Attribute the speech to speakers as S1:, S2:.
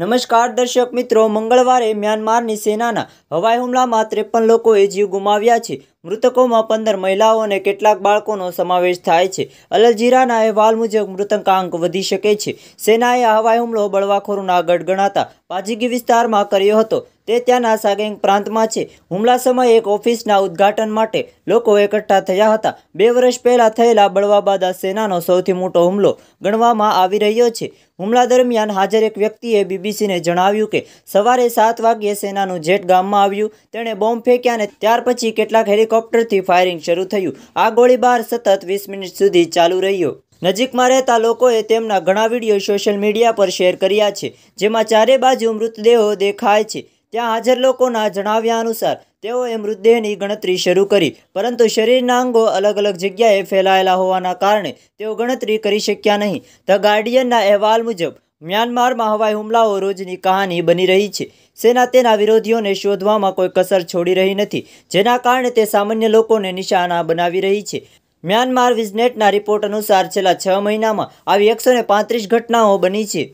S1: નમસ્કાર દર્શક મિત્રો મંગળવારે મ્યાનમારની સેનાના હવાઈ હુમલામાં ત્રેપન લોકોએ જીવ ગુમાવ્યા છે મૃતકોમાં પંદર મહિલાઓ અને કેટલાક બાળકોનો સમાવેશ થાય છે અલજીરાના અહેવાલ મુજબ મૃતકાંક વધી શકે છે સેનાએ હવાઈ હુમલો બળવાખોરોના ગઢ ગણાતા પાજીગી વિસ્તારમાં કર્યો હતો તે ત્યાંના સાગેંગ પ્રાંતમાં છે હુમલા સમયે એક ઓફિસના ઉદ્ઘાટન માટે લોકો એકઠા થયા હતા બે વર્ષ પહેલાં થયેલા બળવાબાદા સેનાનો સૌથી મોટો હુમલો ગણવામાં આવી રહ્યો છે હુમલા દરમિયાન હાજર એક વ્યક્તિએ બીબીસીને જણાવ્યું કે સવારે સાત વાગ્યે સેનાનું જેટ ગામમાં આવ્યું તેણે બોમ્બ ફેંક્યા અને ત્યાર પછી કેટલાક હેલિકોપ્ટરથી ફાયરિંગ શરૂ થયું આ ગોળીબાર સતત વીસ મિનિટ સુધી ચાલુ રહ્યો નજીકમાં રહેતા લોકોએ તેમના ઘણા વિડીયો સોશિયલ મીડિયા પર શેર કર્યા છે જેમાં ચારે બાજુ મૃતદેહો દેખાય છે ત્યાં હાજર લોકોના જણાવ્યા અનુસાર તેઓએ મૃતદેહની ગણતરી શરૂ કરી પરંતુ શરીરના અંગો અલગ અલગ જગ્યાએ ફેલાયેલા હોવાના કારણે તેઓ ગણતરી કરી શક્યા નહીં ધ ગાર્ડિયનના અહેવાલ મુજબ મ્યાનમારમાં હવાઈ હુમલાઓ રોજની કહાની બની રહી છે સેના તેના વિરોધીઓને શોધવામાં કોઈ કસર છોડી રહી નથી જેના કારણે તે સામાન્ય લોકોને નિશાના બનાવી રહી છે મ્યાનમાર વિઝનેટના રિપોર્ટ અનુસાર છેલ્લા છ મહિનામાં આવી એકસો ઘટનાઓ બની છે